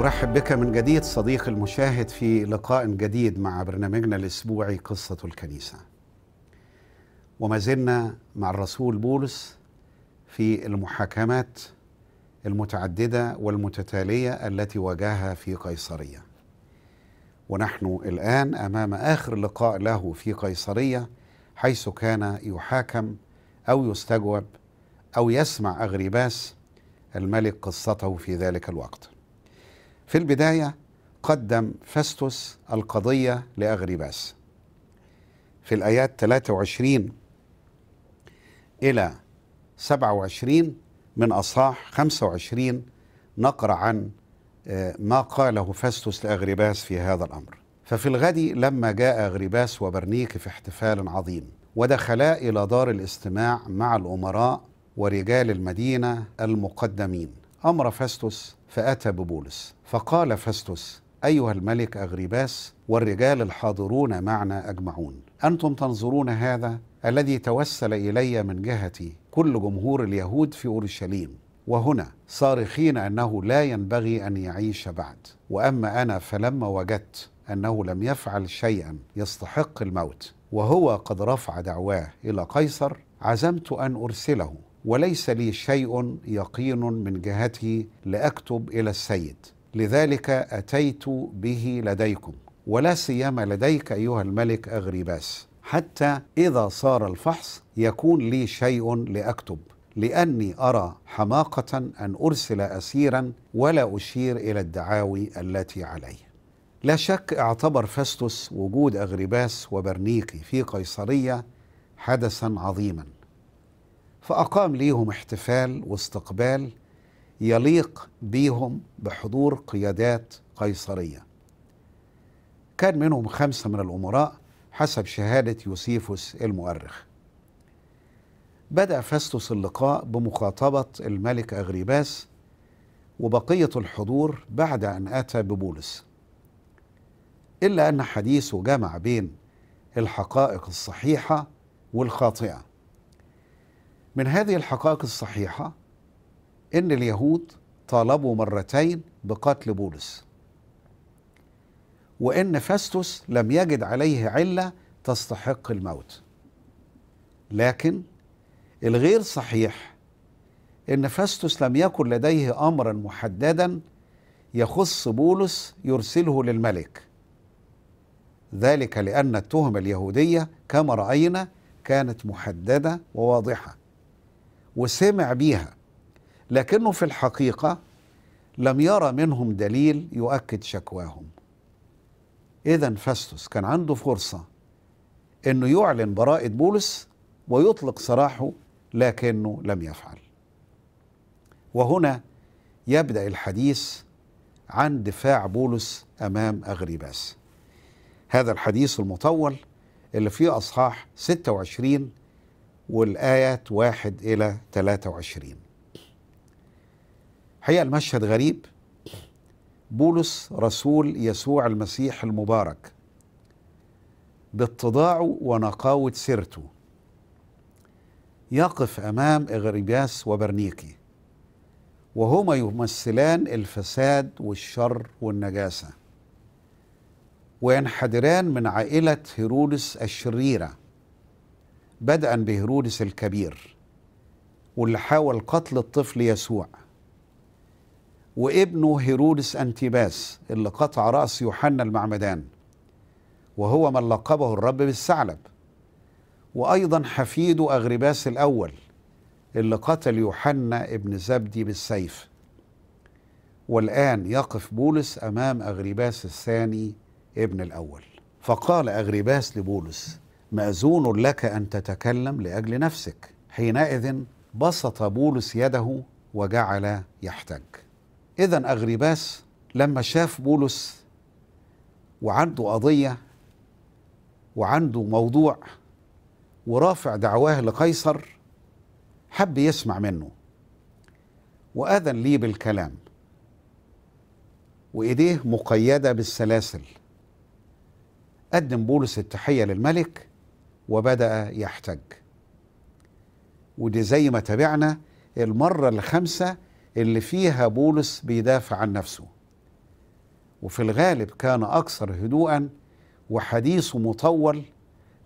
ارحب بك من جديد صديق المشاهد في لقاء جديد مع برنامجنا الاسبوعي قصه الكنيسه وما زلنا مع الرسول بولس في المحاكمات المتعدده والمتتاليه التي واجهها في قيصريه. ونحن الان امام اخر لقاء له في قيصريه حيث كان يحاكم او يستجوب او يسمع اغريباس الملك قصته في ذلك الوقت. في البدايه قدم فاستوس القضيه لاغريباس. في الايات 23 الى 27 من أصحاح 25 نقرأ عن آه، ما قاله فاستوس لأغرباس في هذا الأمر ففي الغد لما جاء أغرباس وبرنيك في احتفال عظيم ودخلا إلى دار الاستماع مع الأمراء ورجال المدينة المقدمين أمر فاستوس فأتى ببولس فقال فاستوس أيها الملك أغرباس والرجال الحاضرون معنا أجمعون أنتم تنظرون هذا الذي توسل إلي من جهتي كل جمهور اليهود في اورشليم وهنا صارخين انه لا ينبغي ان يعيش بعد واما انا فلما وجدت انه لم يفعل شيئا يستحق الموت وهو قد رفع دعواه الى قيصر عزمت ان ارسله وليس لي شيء يقين من جهتي لاكتب الى السيد لذلك اتيت به لديكم ولا سيما لديك ايها الملك اغريباس حتى إذا صار الفحص يكون لي شيء لأكتب لأني أرى حماقة أن أرسل أسيرا ولا أشير إلى الدعاوي التي عليه لا شك اعتبر فاستوس وجود أغرباس وبرنيقي في قيصرية حدثا عظيما فأقام ليهم احتفال واستقبال يليق بيهم بحضور قيادات قيصرية كان منهم خمسة من الأمراء حسب شهادة يوسيفوس المؤرخ بدأ فاستوس اللقاء بمخاطبة الملك أغريباس وبقية الحضور بعد أن أتى ببولس إلا أن حديثه جمع بين الحقائق الصحيحة والخاطئة من هذه الحقائق الصحيحة إن اليهود طالبوا مرتين بقتل بولس وإن فاستوس لم يجد عليه علة تستحق الموت لكن الغير صحيح إن فاستوس لم يكن لديه أمرا محددا يخص بولس يرسله للملك ذلك لأن التهم اليهودية كما رأينا كانت محددة وواضحة وسمع بيها لكنه في الحقيقة لم يرى منهم دليل يؤكد شكواهم إذا فاستوس كان عنده فرصة أنه يعلن براءة بولس ويطلق سراحه لكنه لم يفعل وهنا يبدأ الحديث عن دفاع بولس أمام أغريباس هذا الحديث المطول اللي فيه أصحاح 26 والآيات 1 إلى 23 حقيقة المشهد غريب بولس رسول يسوع المسيح المبارك باتضاعه ونقاوة سيرته يقف أمام إغريباس وبرنيكي وهما يمثلان الفساد والشر والنجاسة وينحدران من عائلة هيرودس الشريرة بدءا بهيرودس الكبير واللي حاول قتل الطفل يسوع وابنه هيرودس أنتيباس اللي قطع رأس يوحنا المعمدان وهو من لقبه الرب بالثعلب وأيضا حفيده أغرباس الأول اللي قتل يوحنا ابن زبدي بالسيف والآن يقف بولس أمام أغرباس الثاني ابن الأول فقال أغرباس لبولس مأذون لك أن تتكلم لأجل نفسك حينئذ بسط بولس يده وجعل يحتج إذا أغريباس لما شاف بولس وعنده قضية وعنده موضوع ورافع دعواه لقيصر حب يسمع منه وأذن ليه بالكلام وإيديه مقيدة بالسلاسل قدم بولس التحية للملك وبدأ يحتج ودي زي ما تابعنا المرة الخامسة اللي فيها بولس بيدافع عن نفسه وفي الغالب كان أكثر هدوءا وحديثه مطول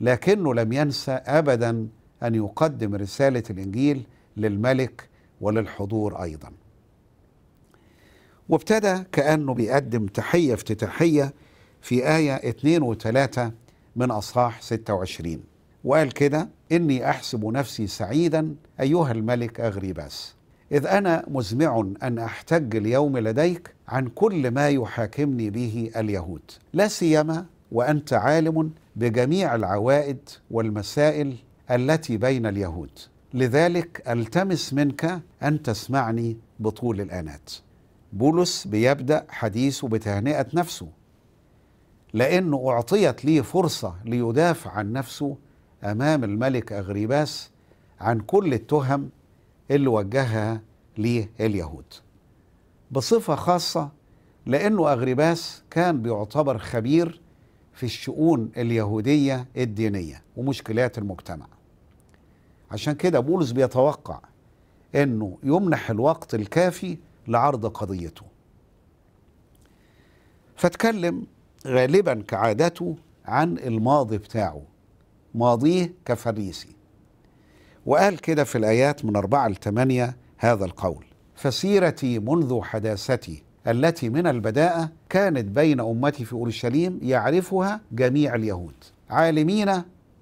لكنه لم ينسى أبدا أن يقدم رسالة الإنجيل للملك وللحضور أيضا وابتدى كأنه بيقدم تحية افتتاحية في آية 2 و3 من أصحاح 26 وقال كده إني أحسب نفسي سعيدا أيها الملك أغريباس إذ أنا مزمع أن أحتج اليوم لديك عن كل ما يحاكمني به اليهود لا سيما وأنت عالم بجميع العوائد والمسائل التي بين اليهود لذلك التمس منك أن تسمعني بطول الآنات بولس بيبدأ حديثه بتهنئة نفسه لأنه أعطيت لي فرصة ليدافع عن نفسه أمام الملك أغريباس عن كل التهم اللي وجهها لليهود بصفة خاصة لأنه أغرباس كان بيعتبر خبير في الشؤون اليهودية الدينية ومشكلات المجتمع عشان كده بولس بيتوقع أنه يمنح الوقت الكافي لعرض قضيته فاتكلم غالبا كعادته عن الماضي بتاعه ماضيه كفريسي وقال كده في الآيات من أربعة لثمانية هذا القول فسيرتي منذ حداثتي التي من البداءة كانت بين أمتي في أورشليم يعرفها جميع اليهود عالمين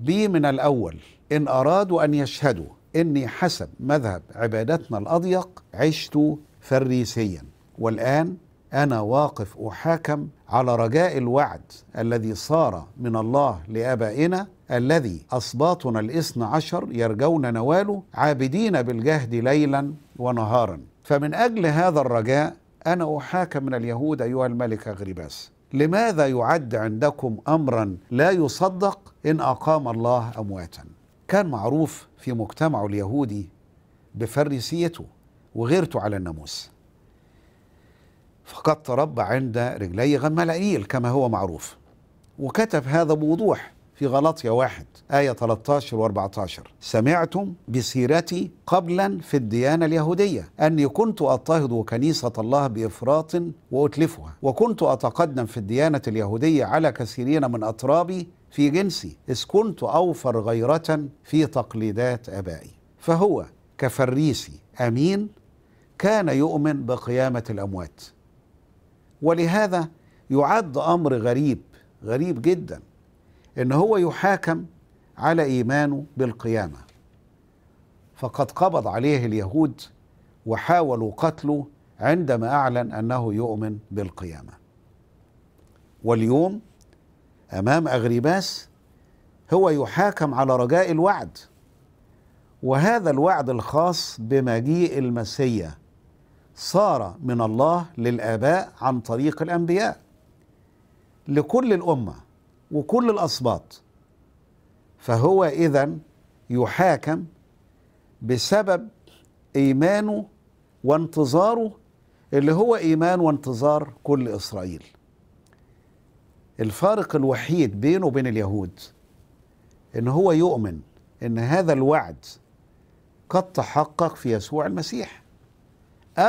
بي من الأول إن أرادوا أن يشهدوا إني حسب مذهب عبادتنا الأضيق عشت فريسيا والآن أنا واقف أحاكم على رجاء الوعد الذي صار من الله لآبائنا الذي أصباطنا الاثنى عشر يرجون نواله عابدين بالجهد ليلا ونهارا فمن أجل هذا الرجاء أنا أحاكم من اليهود أيها الملك أغريباس لماذا يعد عندكم أمرا لا يصدق إن أقام الله أمواتا كان معروف في مجتمعه اليهودي بفريسيته وغيرته على الناموس فقد تربى عند رجلي غملائيل كما هو معروف وكتب هذا بوضوح في غلطية واحد آية 13 و 14 سمعتم بسيرتي قبلا في الديانة اليهودية أني كنت أضطهد كنيسة الله بإفراط وأتلفها وكنت أتقدم في الديانة اليهودية على كثيرين من أطرابي في جنسي إذ كنت أوفر غيرة في تقليدات آبائي فهو كفريسي أمين كان يؤمن بقيامة الأموات ولهذا يعد امر غريب غريب جدا ان هو يحاكم على ايمانه بالقيامه فقد قبض عليه اليهود وحاولوا قتله عندما اعلن انه يؤمن بالقيامه واليوم امام اغريباس هو يحاكم على رجاء الوعد وهذا الوعد الخاص بمجيء المسيح صار من الله للآباء عن طريق الأنبياء لكل الأمة وكل الأصباط فهو إذا يحاكم بسبب إيمانه وانتظاره اللي هو إيمان وانتظار كل إسرائيل الفارق الوحيد بينه وبين اليهود إن هو يؤمن إن هذا الوعد قد تحقق في يسوع المسيح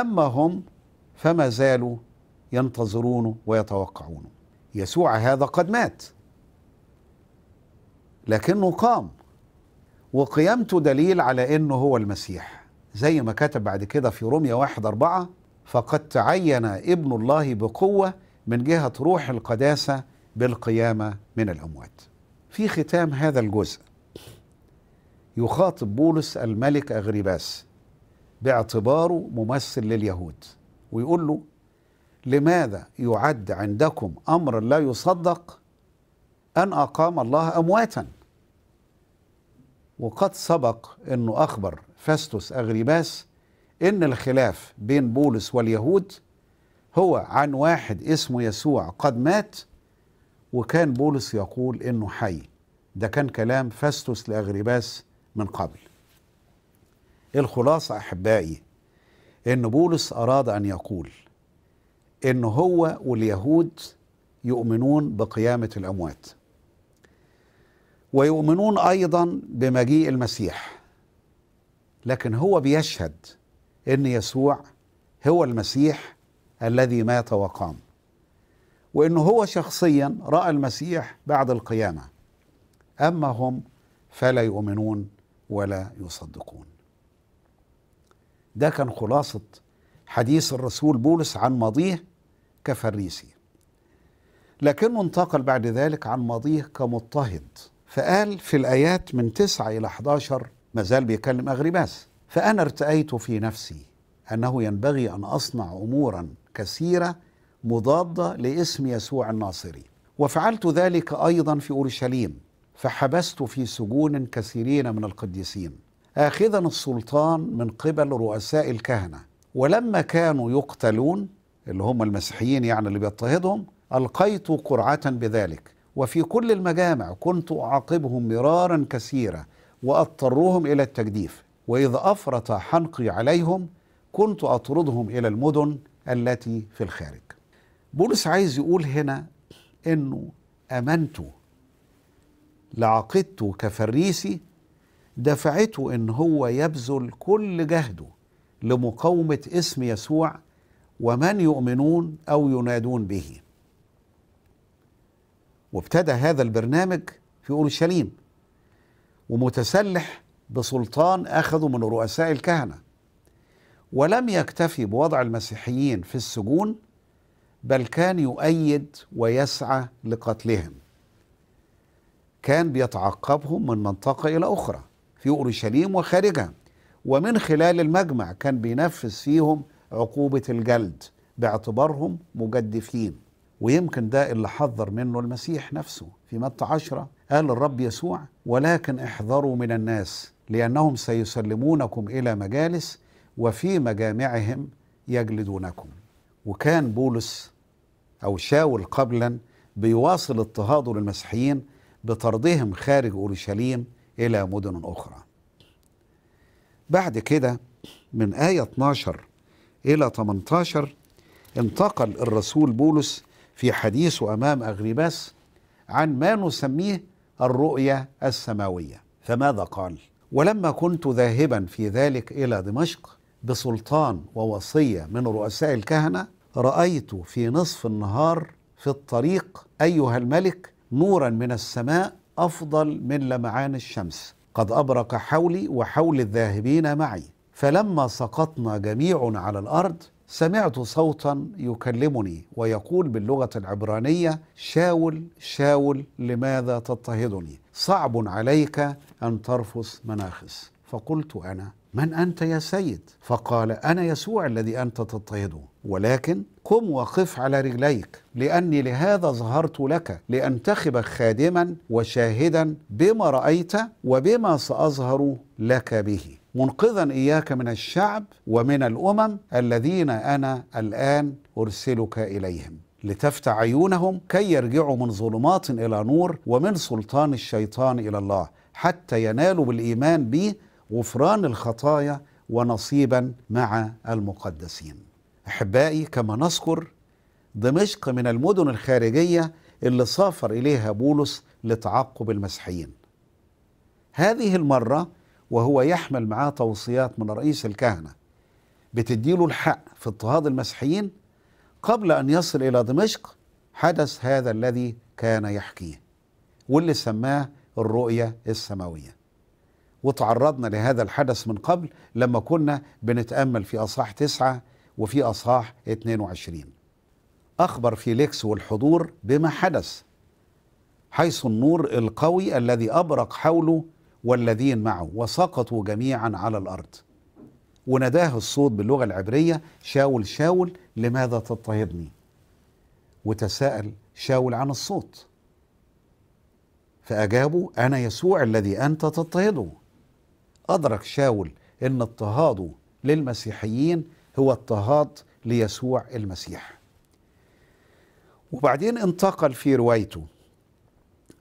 أما هم فما زالوا ينتظرونه ويتوقعونه يسوع هذا قد مات لكنه قام وقيامته دليل على أنه هو المسيح زي ما كتب بعد كده في روميا واحد أربعة فقد تعين ابن الله بقوة من جهة روح القداسة بالقيامة من الأموات في ختام هذا الجزء يخاطب بولس الملك أغريباس باعتباره ممثل لليهود ويقول له لماذا يعد عندكم امرا لا يصدق ان اقام الله امواتا وقد سبق انه اخبر فاستوس اغريباس ان الخلاف بين بولس واليهود هو عن واحد اسمه يسوع قد مات وكان بولس يقول انه حي ده كان كلام فاستوس لاغريباس من قبل الخلاصة أحبائي إن بولس أراد أن يقول إن هو واليهود يؤمنون بقيامة الأموات ويؤمنون أيضا بمجيء المسيح لكن هو بيشهد إن يسوع هو المسيح الذي مات وقام وإنه هو شخصيا رأى المسيح بعد القيامة أما هم فلا يؤمنون ولا يصدقون ده كان خلاصة حديث الرسول بولس عن ماضيه كفريسي لكنه انتقل بعد ذلك عن ماضيه كمضطهد فقال في الآيات من 9 إلى 11 ما زال بيكلم أغرباس فأنا ارتأيت في نفسي أنه ينبغي أن أصنع أمورا كثيرة مضادة لاسم يسوع الناصري وفعلت ذلك أيضا في أورشليم فحبست في سجون كثيرين من القديسين آخذا السلطان من قبل رؤساء الكهنة ولما كانوا يقتلون اللي هم المسيحيين يعني اللي بيضطهدهم ألقيت قرعة بذلك وفي كل المجامع كنت أعاقبهم مرارا كثيرا وأضطرهم إلى التجديف وإذا أفرط حنقي عليهم كنت أطردهم إلى المدن التي في الخارج بولس عايز يقول هنا أنه أمنت لعقدت كفريسي دفعته ان هو يبذل كل جهده لمقاومه اسم يسوع ومن يؤمنون او ينادون به وابتدى هذا البرنامج في اورشليم ومتسلح بسلطان اخذه من رؤساء الكهنه ولم يكتفي بوضع المسيحيين في السجون بل كان يؤيد ويسعى لقتلهم كان بيتعقبهم من منطقه الى اخرى في أورشليم وخارجها ومن خلال المجمع كان بينفذ فيهم عقوبة الجلد باعتبارهم مجدفين ويمكن ده اللي حذر منه المسيح نفسه في متى عشرة قال الرب يسوع ولكن احذروا من الناس لأنهم سيسلمونكم إلى مجالس وفي مجامعهم يجلدونكم وكان بولس أو شاول قبلا بيواصل اضطهاده للمسيحيين بطردهم خارج أورشليم إلى مدن أخرى بعد كده من آية 12 إلى 18 انتقل الرسول بولس في حديثه أمام أغريباس عن ما نسميه الرؤية السماوية فماذا قال؟ ولما كنت ذاهبا في ذلك إلى دمشق بسلطان ووصية من رؤساء الكهنة رأيت في نصف النهار في الطريق أيها الملك نورا من السماء أفضل من لمعان الشمس قد أبرق حولي وحول الذاهبين معي فلما سقطنا جميع على الأرض سمعت صوتا يكلمني ويقول باللغة العبرانية شاول شاول لماذا تضطهدني صعب عليك أن ترفس مناخس فقلت انا من انت يا سيد فقال انا يسوع الذي انت تضطهده ولكن قم وقف على رجليك لاني لهذا ظهرت لك لانتخب خادما وشاهدا بما رايت وبما ساظهر لك به منقذا اياك من الشعب ومن الامم الذين انا الان ارسلك اليهم لتفتح عيونهم كي يرجعوا من ظلمات الى نور ومن سلطان الشيطان الى الله حتى ينالوا بالايمان به غفران الخطايا ونصيبا مع المقدسين احبائي كما نذكر دمشق من المدن الخارجيه اللي سافر اليها بولس لتعقب المسيحيين هذه المره وهو يحمل معاه توصيات من رئيس الكهنه بتديله الحق في اضطهاد المسيحيين قبل ان يصل الى دمشق حدث هذا الذي كان يحكيه واللي سماه الرؤيه السماويه وتعرضنا لهذا الحدث من قبل لما كنا بنتأمل في أصحاح تسعة وفي أصحاح 22 أخبر فيليكس والحضور بما حدث حيث النور القوي الذي أبرق حوله والذين معه وسقطوا جميعا على الأرض وناداه الصوت باللغة العبرية شاول شاول لماذا تضطهدني وتساءل شاول عن الصوت فأجابوا أنا يسوع الذي أنت تضطهده أدرك شاول أن اضطهاده للمسيحيين هو اضطهاد ليسوع المسيح وبعدين انتقل في روايته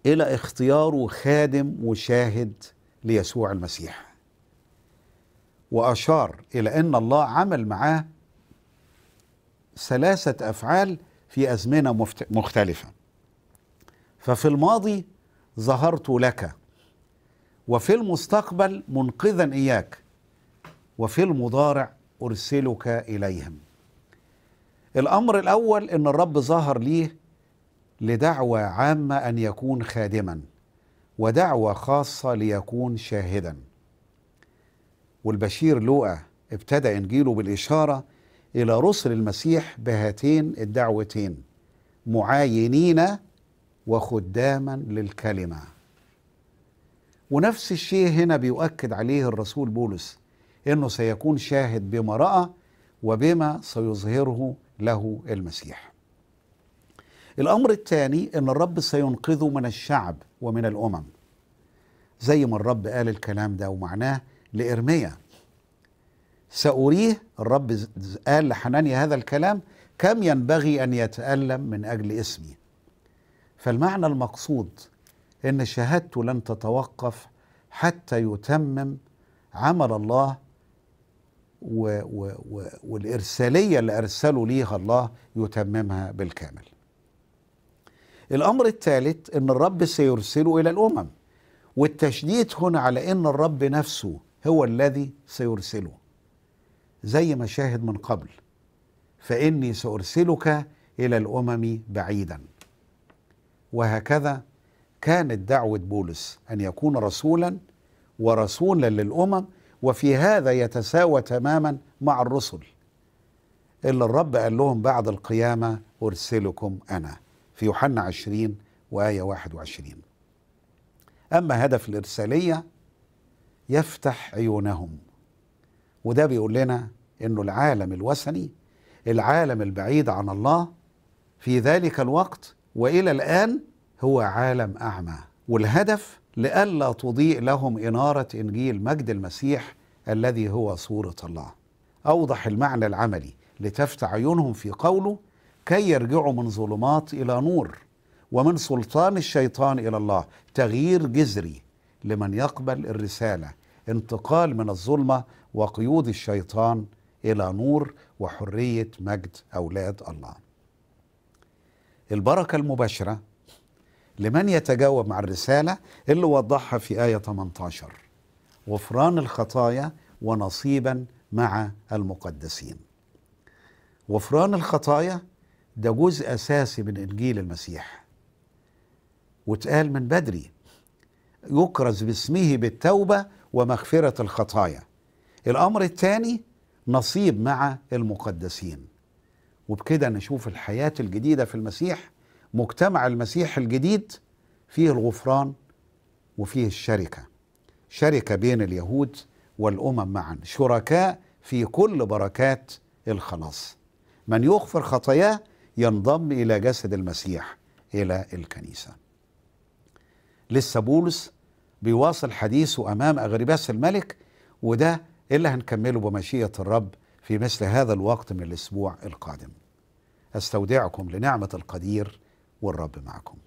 إلى اختياره خادم وشاهد ليسوع المسيح وأشار إلى أن الله عمل معاه ثلاثة أفعال في أزمنة مختلفة ففي الماضي ظهرت لك وفي المستقبل منقذا إياك وفي المضارع أرسلك إليهم الأمر الأول أن الرب ظهر ليه لدعوة عامة أن يكون خادما ودعوة خاصة ليكون شاهدا والبشير لوقا ابتدى إنجيله بالإشارة إلى رسل المسيح بهاتين الدعوتين معاينين وخداما للكلمه ونفس الشيء هنا بيؤكد عليه الرسول بولس انه سيكون شاهد بما راى وبما سيظهره له المسيح. الامر الثاني ان الرب سينقذه من الشعب ومن الامم. زي ما الرب قال الكلام ده ومعناه لارميا. ساريه الرب قال لحنانيا هذا الكلام كم ينبغي ان يتالم من اجل اسمي. فالمعنى المقصود ان شهادته لن تتوقف حتى يتمم عمل الله و و و والارساليه اللي ارسله ليها الله يتممها بالكامل. الامر الثالث ان الرب سيرسله الى الامم والتشديد هنا على ان الرب نفسه هو الذي سيرسله. زي ما شاهد من قبل فاني سارسلك الى الامم بعيدا وهكذا كانت دعوة بولس أن يكون رسولا ورسولا للأمم وفي هذا يتساوى تماما مع الرسل اللي الرب قال لهم بعد القيامة أرسلكم أنا في يوحنا 20 وآية 21 أما هدف الإرسالية يفتح عيونهم وده بيقول لنا أنه العالم الوثني العالم البعيد عن الله في ذلك الوقت وإلى الآن هو عالم أعمى والهدف لئلا تضيء لهم إنارة إنجيل مجد المسيح الذي هو صورة الله أوضح المعنى العملي لتفتح عيونهم في قوله كي يرجعوا من ظلمات إلى نور ومن سلطان الشيطان إلى الله تغيير جذري لمن يقبل الرسالة انتقال من الظلمة وقيود الشيطان إلى نور وحرية مجد أولاد الله البركة المباشرة لمن يتجاوب مع الرسالة اللي وضحها في آية 18 غفران الخطايا ونصيبا مع المقدسين غفران الخطايا ده جزء أساسي من إنجيل المسيح وتقال من بدري يكرز باسمه بالتوبة ومغفرة الخطايا الأمر الثاني نصيب مع المقدسين وبكده نشوف الحياة الجديدة في المسيح مجتمع المسيح الجديد فيه الغفران وفيه الشركه شركه بين اليهود والامم معا شركاء في كل بركات الخلاص من يغفر خطاياه ينضم الى جسد المسيح الى الكنيسه لسه بولس بيواصل حديثه امام اغرباس الملك وده اللي هنكمله بمشيئه الرب في مثل هذا الوقت من الاسبوع القادم استودعكم لنعمه القدير والرب معكم.